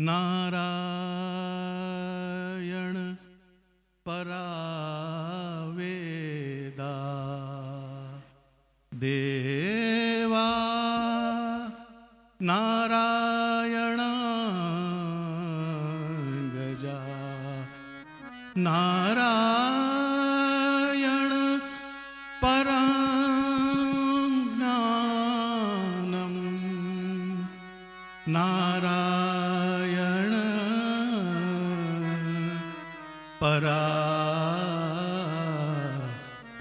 नारायण परावेदा देवा नारायण गजा नारायण નારાયણ પરા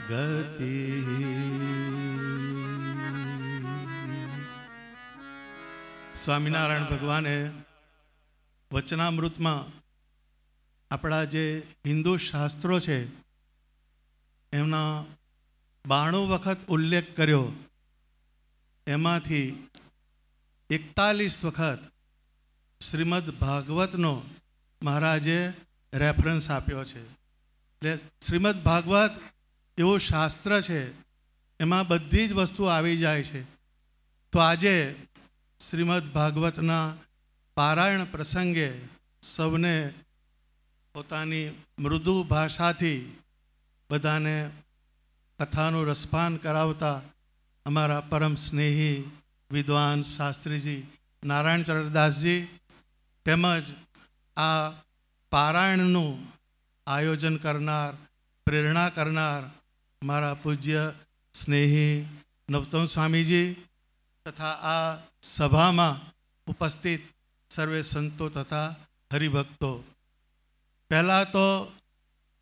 ગતિ સ્વામિનારાયણ ભગવાને વચનામૃતમાં આપણા જે હિન્દુ શાસ્ત્રો છે એમના બાણું વખત ઉલ્લેખ કર્યો એમાંથી એકતાલીસ વખત શ્રીમદ ભાગવતનો મહારાજે રેફરન્સ આપ્યો છે એટલે શ્રીમદ ભાગવત એવું શાસ્ત્ર છે એમાં બધી જ વસ્તુ આવી જાય છે તો આજે શ્રીમદ ભાગવતના પારાયણ પ્રસંગે સૌને પોતાની મૃદુ ભાષાથી બધાને કથાનું રસપાન કરાવતા અમારા પરમ સ્નેહી વિદ્વાન શાસ્ત્રીજી નારાયણ ચરણદાસજી તેમજ આ પારાયણનું આયોજન કરનાર પ્રેરણા કરનાર મારા પૂજ્ય સ્નેહી નવતમ સ્વામીજી તથા આ સભામાં ઉપસ્થિત સર્વે સંતો તથા હરિભક્તો પહેલાં તો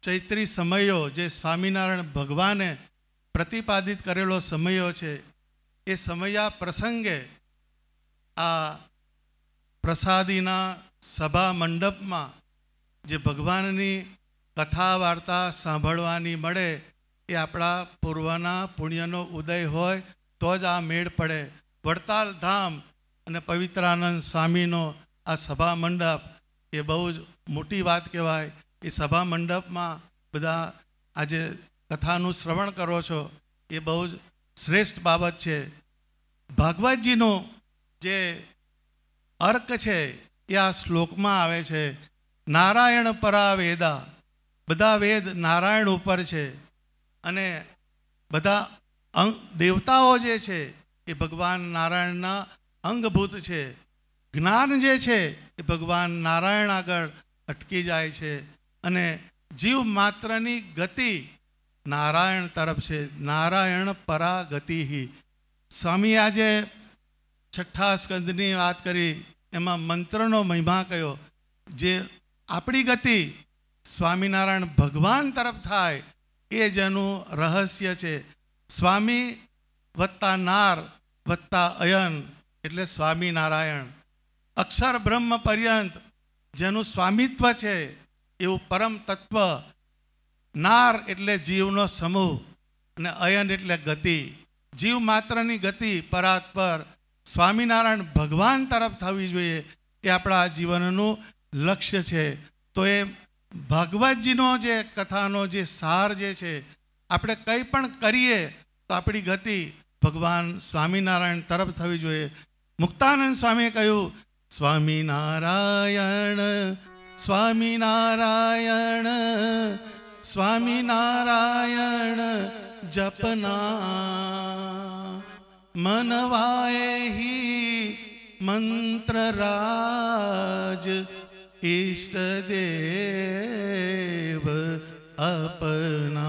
ચૈત્રી સમયો જે સ્વામિનારાયણ ભગવાને પ્રતિપાદિત કરેલો સમયો છે એ સમયા પ્રસંગે આ પ્રસાદીના સભા મંડપમાં જે ભગવાનની કથા વાર્તા સાંભળવાની મળે એ આપણા પૂર્વના પુણ્યનો ઉદય હોય તો જ આ મેળ પડે વડતાલ ધામ અને પવિત્રાનંદ સ્વામીનો આ સભા મંડપ એ બહુ જ મોટી વાત કહેવાય એ સભા મંડપમાં બધા આજે કથાનું શ્રવણ કરો છો એ બહુ જ શ્રેષ્ઠ બાબત છે ભાગવતજીનો જે અર્ક છે એ આ શ્લોકમાં આવે છે નારાયણ પરા વેદા બધા વેદ નારાયણ ઉપર છે અને બધા અંગ દેવતાઓ જે છે એ ભગવાન નારાયણના અંગભૂત છે જ્ઞાન જે છે એ ભગવાન નારાયણ આગળ અટકી જાય છે અને જીવ માત્રની ગતિ નારાયણ તરફ છે નારાયણ પરા પરાગતિ સ્વામી આજે છઠ્ઠા સ્કંદની વાત કરી એમાં મંત્રનો મહિમા કયો જે આપણી ગતિ સ્વામિનારાયણ ભગવાન તરફ થાય એ જેનું રહસ્ય છે સ્વામી વત્તા નાર વત્તા અયન એટલે સ્વામિનારાયણ અક્ષર બ્રહ્મ પર્યંત જેનું સ્વામિત્વ છે એવું પરમ તત્વ નાર એટલે જીવનો સમૂહ અને અયન એટલે ગતિ જીવ માત્રની ગતિ પરાત પર સ્વામિનારાયણ ભગવાન તરફ થવી જોઈએ એ આપણા જીવનનું લક્ષ્ય છે તો એ ભાગવતજીનો જે કથાનો જે સાર જે છે આપણે કંઈ પણ કરીએ તો આપણી ગતિ ભગવાન સ્વામિનારાયણ તરફ થવી જોઈએ મુક્તાનંદ સ્વામીએ કહ્યું સ્વામિનારાયણ સ્વામિનારાયણ સ્વામિનારાયણ જપના मनवाए मंत्रराज इष्ट देव અપના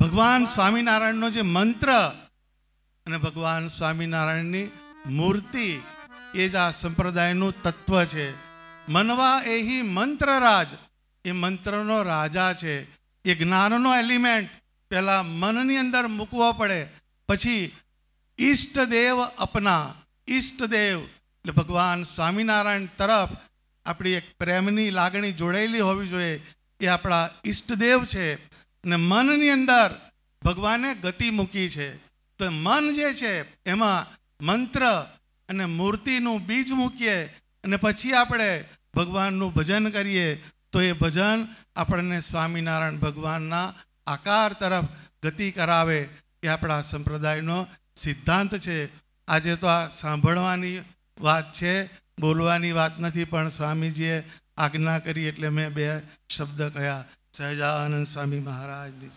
ભગવાન સ્વામિનારાયણનો જે મંત્ર અને ભગવાન સ્વામિનારાયણની મૂર્તિ એ જ આ સંપ્રદાયનું તત્વ છે મનવા એહી મંત્ર રાજ એ મંત્રનો રાજા છે એ જ્ઞાનનો એલિમેન્ટ પહેલાં મનની અંદર મૂકવા પડે પછી ઈષ્ટદેવ અપના ઈષ્ટદેવ એટલે ભગવાન સ્વામિનારાયણ તરફ આપણી એક પ્રેમની લાગણી જોડાયેલી હોવી જોઈએ એ આપણા ઈષ્ટદેવ છે અને મનની અંદર ભગવાને ગતિ મૂકી છે તો મન જે છે એમાં મંત્ર અને મૂર્તિનું બીજ મૂકીએ અને પછી આપણે ભગવાનનું ભજન કરીએ તો એ ભજન આપણને સ્વામિનારાયણ ભગવાનના આકાર તરફ ગતિ કરાવે એ આપણા સંપ્રદાયનો સિદ્ધાંત છે આજે તો આ સાંભળવાની વાત છે બોલવાની વાત નથી પણ સ્વામીજીએ આજ્ઞા કરી એટલે મેં બે શબ્દ કહ્યા સહજાનંદ સ્વામી મહારાજની